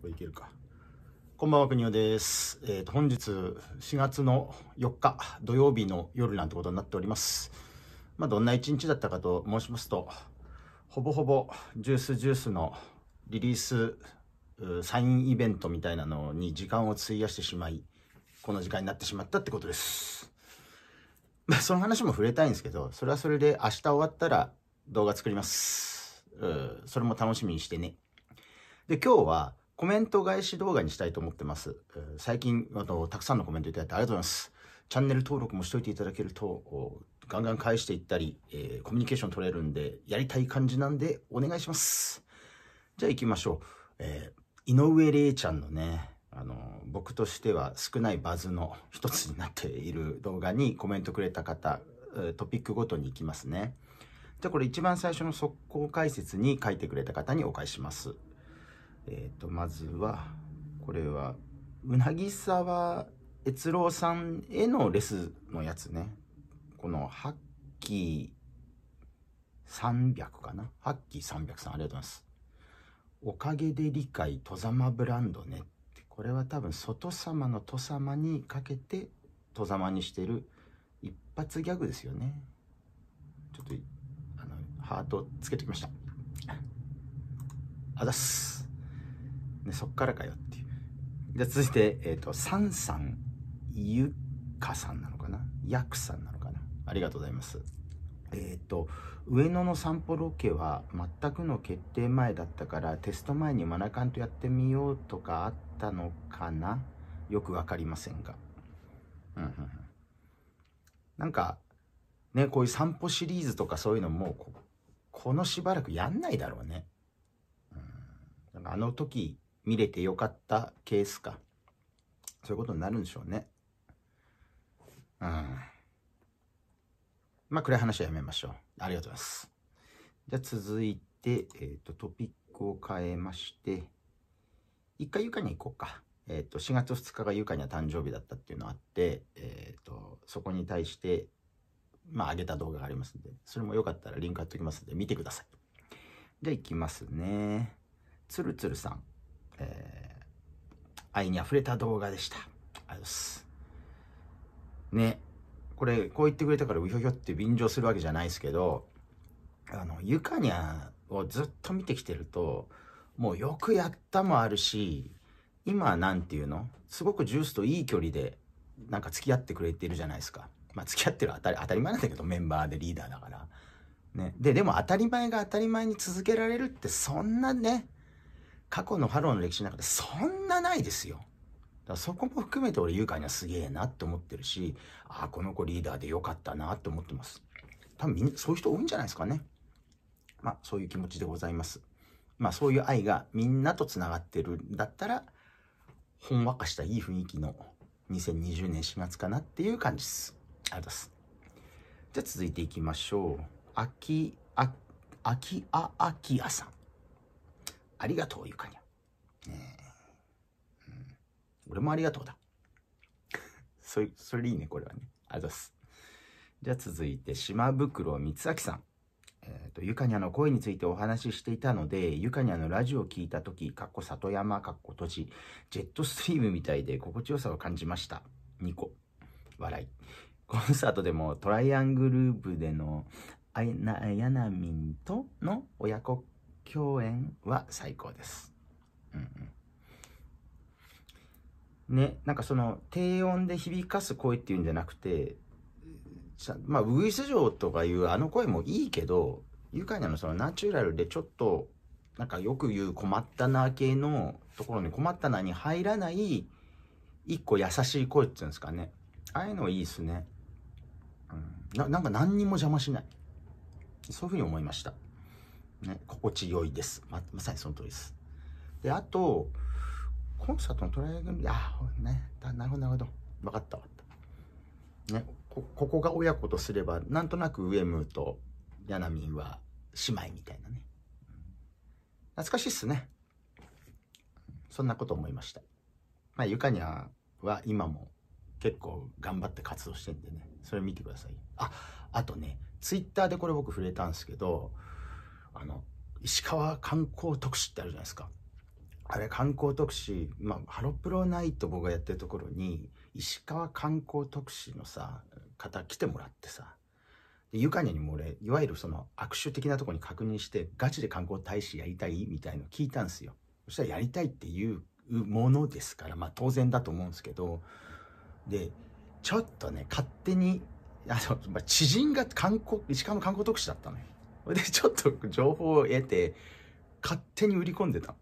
これいけるか。こんばんは、国尾です。えっ、ー、と、本日4月の4日土曜日の夜なんてことになっております。まあ、どんな一日だったかと申しますと、ほぼほぼジュースジュースのリリースサインイベントみたいなのに時間を費やしてしまい、この時間になってしまったってことです。まあ、その話も触れたいんですけど、それはそれで明日終わったら動画作ります。うん、それも楽しみにしてね。で、今日は、コメント返し動画にしたいと思ってます。最近あの、たくさんのコメントいただいてありがとうございます。チャンネル登録もしといていただけると、ガンガン返していったり、えー、コミュニケーション取れるんで、やりたい感じなんで、お願いします。じゃあ行きましょう。えー、井上玲ちゃんのね、あの、僕としては少ないバズの一つになっている動画にコメントくれた方、トピックごとに行きますね。じゃあこれ一番最初の速攻解説に書いてくれた方にお返しします。えっ、ー、と、まずは、これは、うなぎ沢悦郎さんへのレスのやつね。この、ハッキー300かなハッキー300さん、ありがとうございます。おかげで理解、戸様ブランドねって。これは多分、外様の戸様にかけて、戸様にしてる一発ギャグですよね。ちょっと、あの、ハートつけてきました。あざっす。そっからかよっていう。ゃ続いて、えっ、ー、と、サンさん、ゆかさんなのかなヤクさんなのかなありがとうございます。えっ、ー、と、上野の散歩ロケは全くの決定前だったから、テスト前にマナカンとやってみようとかあったのかなよくわかりませんが。うんうん、なんか、ね、こういう散歩シリーズとかそういうのもこ、このしばらくやんないだろうね。うん、あの時見れてよかったケースか。そういうことになるんでしょうね。うん。まあ、暗い話はやめましょう。ありがとうございます。じゃあ続いて、えっ、ー、と、トピックを変えまして、一回床に行こうか。えっ、ー、と、4月2日が床には誕生日だったっていうのがあって、えっ、ー、と、そこに対して、まあ、上げた動画がありますんで、それもよかったらリンク貼っときますんで、見てください。じゃあ行きますね。つるつるさん。えー、愛に溢れた動画でした。ありがとうございます。ね、これ、こう言ってくれたから、うひょひょって便乗するわけじゃないですけど、あの、ゆかにゃをずっと見てきてると、もうよくやったもあるし、今なんていうのすごくジュースといい距離で、なんか付き合ってくれてるじゃないですか。まあ、付き合ってる当たり、当たり前なんだけど、メンバーでリーダーだから。ね。で、でも当たり前が当たり前に続けられるって、そんなね、過去のハローの歴史の中でそんなないですよ。だからそこも含めて俺、ユーカにはすげえなって思ってるし、ああ、この子リーダーでよかったなって思ってます。多分みんな、そういう人多いんじゃないですかね。まあ、そういう気持ちでございます。まあ、そういう愛がみんなと繋がってるんだったら、ほんわかしたいい雰囲気の2020年4月かなっていう感じです。ありがとうございます。じゃあ続いていきましょう。あき、あ、あきああきあさん。ありがとう、ゆかにゃ。ねうん。俺もありがとうだ。それ、それいいね、これはね。あざす。じゃあ続いて、島袋光明さん。えっ、ー、と、ゆかにゃの声についてお話ししていたので、ゆかにゃのラジオを聞いたとき、かっこ里山、かっこ閉地ジェットストリームみたいで心地よさを感じました。2個。笑い。コンサートでもトライアングループでのあやなみんとの親子共演は最高です。うんうん、ね、なんかその低音で響かす声っていうんじゃなくて、まあ、ウグイス嬢とかいうあの声もいいけど、愉快なのそのナチュラルでちょっと、なんかよく言う困ったな系のところに困ったなに入らない一個優しい声っていうんですかね。ああいうのいいっすね。うん、ななんか何にも邪魔しない。そういうふうに思いました。ね、心地よいです。ま、まさにその通りです。で、あと、コンサートのトライアングルああ、ね、なるほど、なるほど。分かった、分かった。ね、こ、ここが親子とすれば、なんとなくウエムーとヤナミンは姉妹みたいなね。懐かしいっすね。そんなこと思いました。まあ、ゆかにゃは今も結構頑張って活動してんでね、それ見てください。あ、あとね、ツイッターでこれ僕触れたんですけど、あの石川観光特使ってあるじゃないですかあれ観光特使まあハロプロナイト僕がやってるところに石川観光特使のさ方来てもらってさでゆかにも俺いわゆるその握手的なとこに確認してガチで観光大使やりたいみたいの聞いたんですよそしたらやりたいっていうものですからまあ当然だと思うんですけどでちょっとね勝手にあの、まあ、知人が観光石川の観光特使だったのよ で、ちょっと情報を得て、勝手に売り込んでた。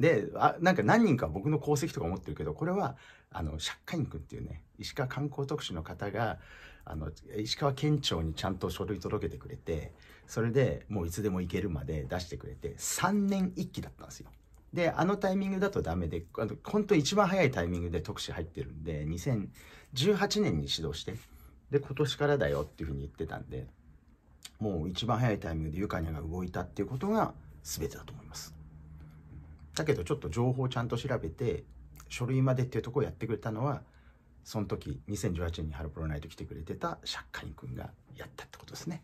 で、あなんか何人か僕の功績とか思ってるけど、これは、あの、釈迦員君っていうね、石川観光特使の方が、あの、石川県庁にちゃんと書類届けてくれて、それでもういつでも行けるまで出してくれて、3年1期だったんですよ。で、あのタイミングだとダメで、あの本当一番早いタイミングで特使入ってるんで、2018年に指導して、で、今年からだよっていうふうに言ってたんで、もう一番早いタイミングでゆかにゃが動いたっていうことが全てだと思います。だけどちょっと情報をちゃんと調べて書類までっていうとこをやってくれたのはその時2018年にハロプロナイト来てくれてたシャッカニ君がやったってことですね。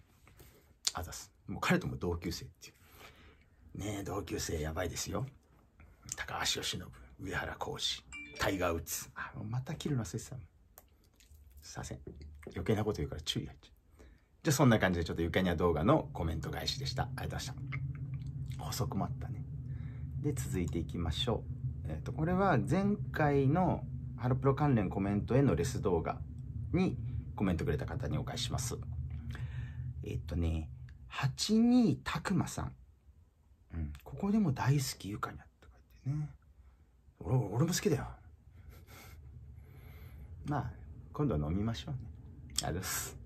あざす。もう彼とも同級生っていう。ねえ同級生やばいですよ。高橋由伸上原浩志タイガー・ウッズあまた切るのせっさんすいません余計なこと言うから注意入っちゃう。じゃあそんな感じでちょっとゆかにゃ動画のコメント返しでした。ありがとうございました。補足もあったね。で、続いていきましょう。えっ、ー、と、これは前回のハロプロ関連コメントへのレス動画にコメントくれた方にお返しします。えっ、ー、とね、82く磨さん。うん、ここでも大好きゆかにゃって書いてね。俺俺も好きだよ。まあ、今度飲みましょうね。ありがとうございます。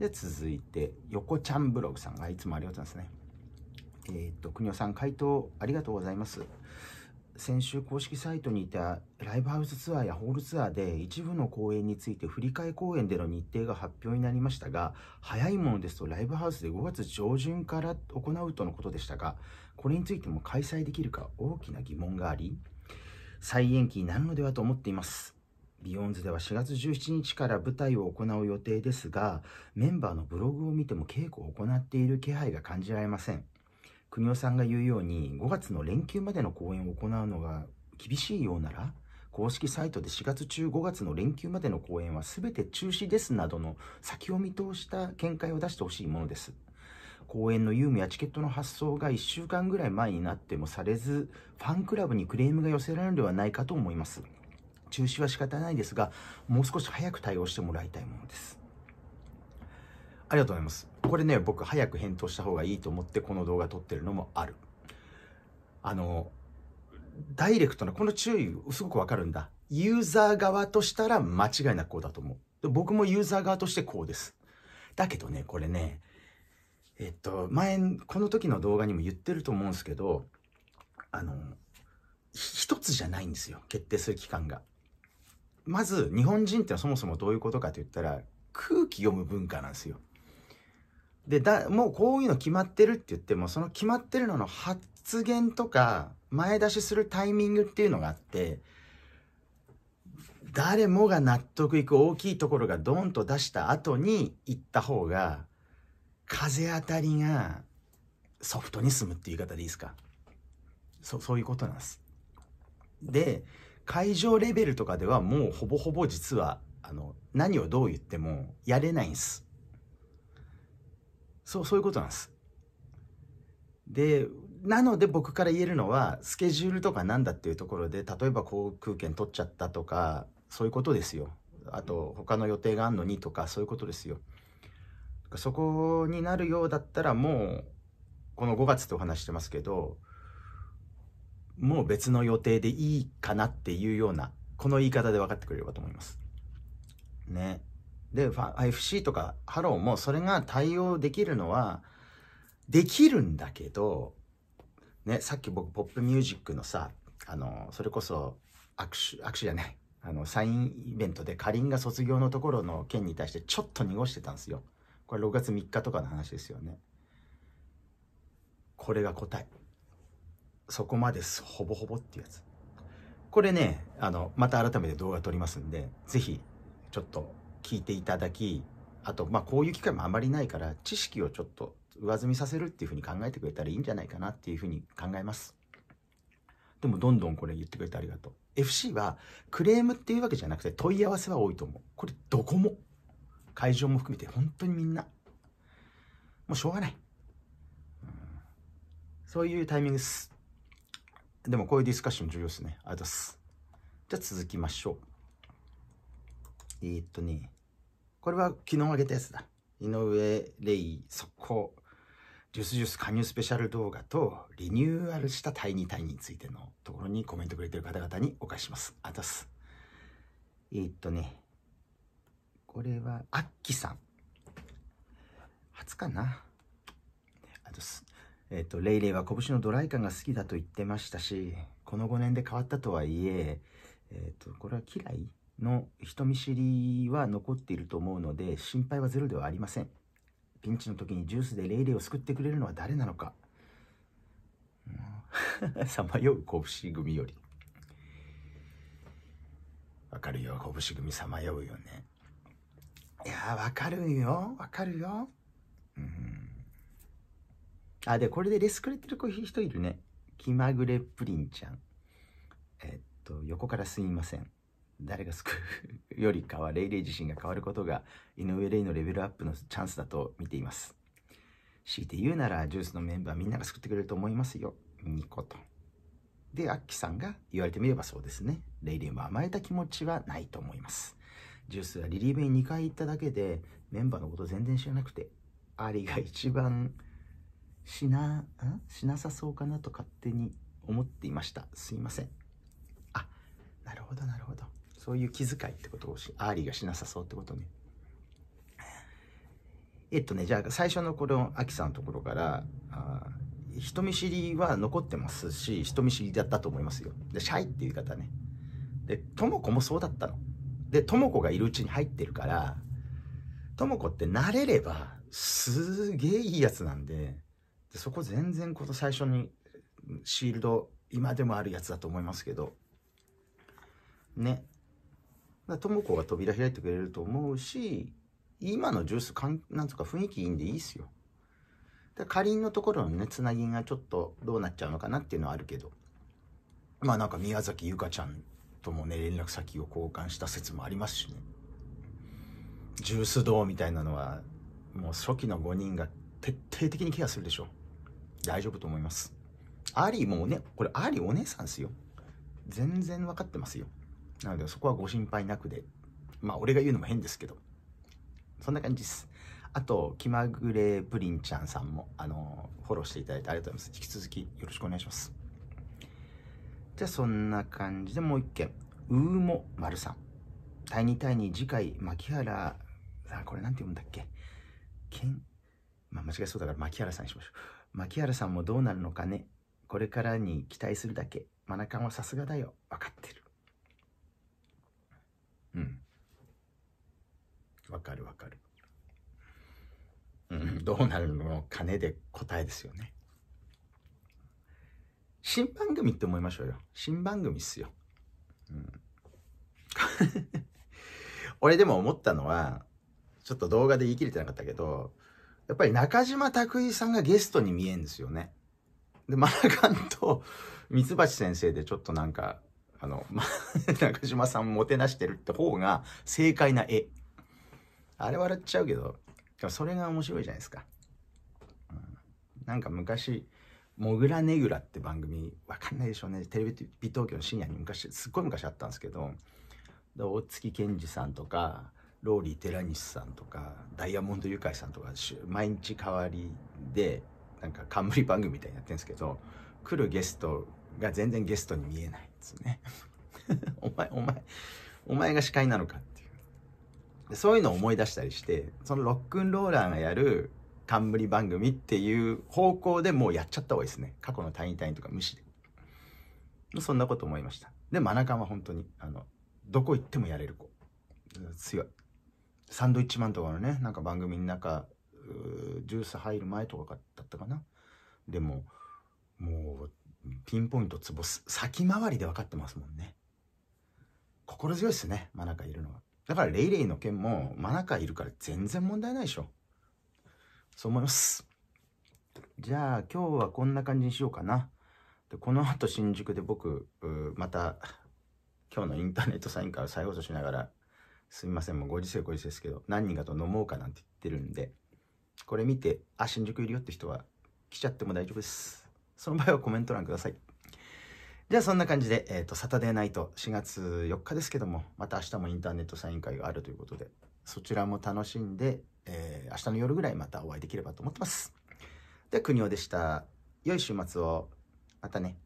で、続いて、横ちゃんブログさんがいつもありがとうございますね。えー、っと、くにおさん、回答ありがとうございます。先週公式サイトにいたライブハウスツアーやホールツアーで一部の公演について振り替え公演での日程が発表になりましたが早いものですとライブハウスで5月上旬から行うとのことでしたがこれについても開催できるか大きな疑問があり再延期になるのではと思っていますビヨンズでは4月17日から舞台を行う予定ですが、メンバーのブログを見ても稽古を行っている気配が感じられません。国尾さんが言うように、5月の連休までの公演を行うのが厳しいようなら、公式サイトで4月中5月の連休までの公演は全て中止ですなどの先を見通した見解を出してほしいものです。公演の有無やチケットの発送が1週間ぐらい前になってもされず、ファンクラブにクレームが寄せられるのではないかと思います。中止は仕方ないですが、もう少し早く対応してもらいたいものです。ありがとうございます。これね、僕、早く返答した方がいいと思って、この動画撮ってるのもある。あの、ダイレクトな、この注意、すごくわかるんだ。ユーザー側としたら間違いなくこうだと思う。僕もユーザー側としてこうです。だけどね、これね、えっと、前、この時の動画にも言ってると思うんですけど、あの、一つじゃないんですよ、決定する期間が。まず日本人ってそもそもどういうことかと言ったら空気読む文化なんですよ。でだもうこういうの決まってるって言ってもその決まってるのの発言とか前出しするタイミングっていうのがあって誰もが納得いく大きいところがドンと出した後に行った方が風当たりがソフトに済むっていう言い方でいいですかそそういうことなんです。で会場レベルとかではもうほぼほぼ実はあの何をどう言ってもやれないんですそうそういうことなんですでなので僕から言えるのはスケジュールとかなんだっていうところで例えば航空券取っちゃったとかそういうことですよあと他の予定があるのにとかそういうことですよそこになるようだったらもうこの5月ってお話してますけどもう別の予定でいいかなっていうような、この言い方で分かってくれればと思います。ね。で、FC とかハローもそれが対応できるのは、できるんだけど、ね、さっき僕、ポップミュージックのさ、あの、それこそ、握手、握手じゃない、あの、サインイベントでかりんが卒業のところの件に対してちょっと濁してたんですよ。これ6月3日とかの話ですよね。これが答え。そこまですほぼほぼっていうやつこれねあのまた改めて動画撮りますんで是非ちょっと聞いていただきあとまあこういう機会もあまりないから知識をちょっと上積みさせるっていうふうに考えてくれたらいいんじゃないかなっていうふうに考えますでもどんどんこれ言ってくれてありがとう FC はクレームっていうわけじゃなくて問い合わせは多いと思うこれどこも会場も含めて本当にみんなもうしょうがない、そういうタイミングですでもこういうディスカッション重要ですね。ありがとうございます。じゃあ続きましょう。えー、っとね、これは昨日あげたやつだ。井上レイ速攻、ジュースジュース加入スペシャル動画とリニューアルしたタイニータイについてのところにコメントくれてる方々にお返しします。ありがとうございます。えー、っとね、これは、アッキさん。初かな。えっ、と、レイレイは拳のドライ感が好きだと言ってましたし、この5年で変わったとはいえ、えっ、と、これは嫌いの人見知りは残っていると思うので、心配はゼロではありません。ピンチの時にジュースでレイレイを救ってくれるのは誰なのか。さまよう拳組より。わかるよ、拳組さまようよね。いやわかるよ、わかるよ。うんあ、で、これでレスくれてる人いるね。気まぐれプリンちゃん。えっと、横からすいません。誰が救うよりかはレイレイ自身が変わることが井上レイのレベルアップのチャンスだと見ています。強いて言うならジュースのメンバーみんなが救ってくれると思いますよ。ニコと。で、アッキさんが言われてみればそうですね。レイレイも甘えた気持ちはないと思います。ジュースはリリーベに2回行っただけでメンバーのこと全然知らなくて、アリが一番しな、しなさそうかなと勝手に思っていました。すいません。あ、なるほど、なるほど。そういう気遣いってことをし、アーリーがしなさそうってことね。えっとね、じゃあ最初のこのアキさんのところから、あ人見知りは残ってますし、人見知りだったと思いますよ。で、シャイっていう方ね。で、とも子もそうだったの。で、とも子がいるうちに入ってるから、とも子って慣れれば、すげえいいやつなんで、でそこ全然こと最初にシールド今でもあるやつだと思いますけどねとも子が扉開いてくれると思うし今のジュースかんなんとか雰囲気いいんでいいっすよでかりんのところのねつなぎがちょっとどうなっちゃうのかなっていうのはあるけどまあなんか宮崎優香ちゃんともね連絡先を交換した説もありますしねジュース堂みたいなのはもう初期の5人が徹底的にケアするでしょ大丈夫と思います。アリーもね、これアリーお姉さんですよ。全然分かってますよ。なのでそこはご心配なくで。まあ俺が言うのも変ですけど。そんな感じです。あと、気まぐれプリンちゃんさんも、あのフォローしていただいてありがとうございます。引き続きよろしくお願いします。じゃあそんな感じでもう一件。うーもまるさん。第2対2次回、牧原、あ、これなんて読むんだっけ。けん、まあ間違いそうだから牧原さんにしましょう。牧原さんもどうなるのかねこれからに期待するだけマナカンはさすがだよ分かってるうん分かる分かるうんどうなるのかねで答えですよね新番組って思いましょうよ新番組っすよ、うん、俺でも思ったのはちょっと動画で言い切れてなかったけどやっぱり中島拓衣さんがゲストに見えんですよね。で、マラカンと三 橋先生でちょっとなんか、あの、ま、中島さんもてなしてるって方が正解な絵。あれ笑っちゃうけど、それが面白いじゃないですか。なんか昔、モグラネグラって番組、わかんないでしょうね。テレビ東京の深夜に昔、すっごい昔あったんですけど、大月健二さんとか、ローリー寺西さんとかダイヤモンドユカイさんとか毎日代わりでなんか冠番組みたいになってるんですけど来るゲストが全然ゲストに見えないんですね お前お前お前が司会なのかっていうそういうのを思い出したりしてそのロックンローラーがやる冠番組っていう方向でもうやっちゃった方がいいですね過去の退院退院とか無視でそんなこと思いましたでマナカンは本当にあのどこ行ってもやれる子強いサンドイッチマンとかのね、なんか番組の中、ジュース入る前とかだったかな。でも、もう、ピンポイントツボ、先回りで分かってますもんね。心強いっすね、真中いるのは。だから、レイレイの件も、真中いるから全然問題ないでしょ。そう思います。じゃあ、今日はこんな感じにしようかな。でこの後、新宿で僕、また、今日のインターネットサインから再放送しながらすみません、もうご時世ご時世ですけど、何人かと飲もうかなんて言ってるんで、これ見て、あ、新宿いるよって人は来ちゃっても大丈夫です。その場合はコメント欄ください。じゃあそんな感じで、えっ、ー、と、サタデーナイト4月4日ですけども、また明日もインターネットサイン会があるということで、そちらも楽しんで、えー、明日の夜ぐらいまたお会いできればと思ってます。では、国尾でした。良い週末を。またね。